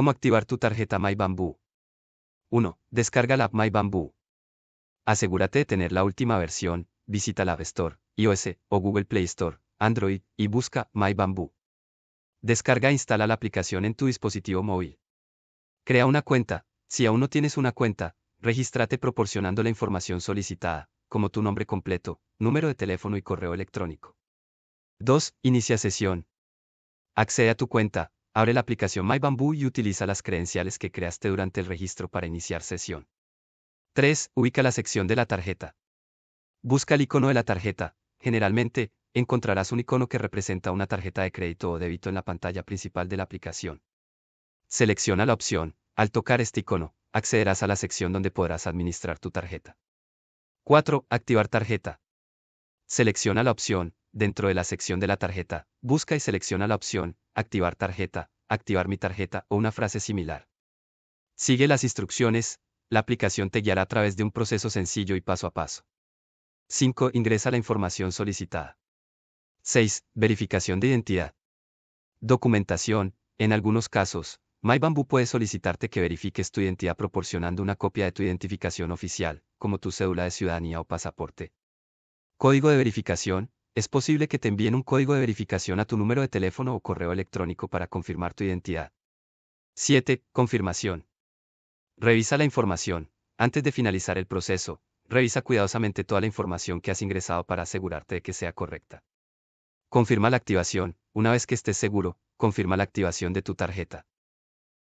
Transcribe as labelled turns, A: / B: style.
A: ¿Cómo activar tu tarjeta MyBamboo? 1. Descarga la app MyBamboo. Asegúrate de tener la última versión, visita la App Store, iOS o Google Play Store, Android, y busca MyBamboo. Descarga e instala la aplicación en tu dispositivo móvil. Crea una cuenta. Si aún no tienes una cuenta, regístrate proporcionando la información solicitada, como tu nombre completo, número de teléfono y correo electrónico. 2. Inicia sesión. Accede a tu cuenta, Abre la aplicación MyBamboo y utiliza las credenciales que creaste durante el registro para iniciar sesión. 3. Ubica la sección de la tarjeta. Busca el icono de la tarjeta. Generalmente, encontrarás un icono que representa una tarjeta de crédito o débito en la pantalla principal de la aplicación. Selecciona la opción. Al tocar este icono, accederás a la sección donde podrás administrar tu tarjeta. 4. Activar tarjeta. Selecciona la opción, dentro de la sección de la tarjeta, busca y selecciona la opción, activar tarjeta, activar mi tarjeta o una frase similar. Sigue las instrucciones, la aplicación te guiará a través de un proceso sencillo y paso a paso. 5. Ingresa la información solicitada. 6. Verificación de identidad. Documentación. En algunos casos, MyBamboo puede solicitarte que verifiques tu identidad proporcionando una copia de tu identificación oficial, como tu cédula de ciudadanía o pasaporte. Código de verificación es posible que te envíen un código de verificación a tu número de teléfono o correo electrónico para confirmar tu identidad. 7. Confirmación. Revisa la información. Antes de finalizar el proceso, revisa cuidadosamente toda la información que has ingresado para asegurarte de que sea correcta. Confirma la activación. Una vez que estés seguro, confirma la activación de tu tarjeta.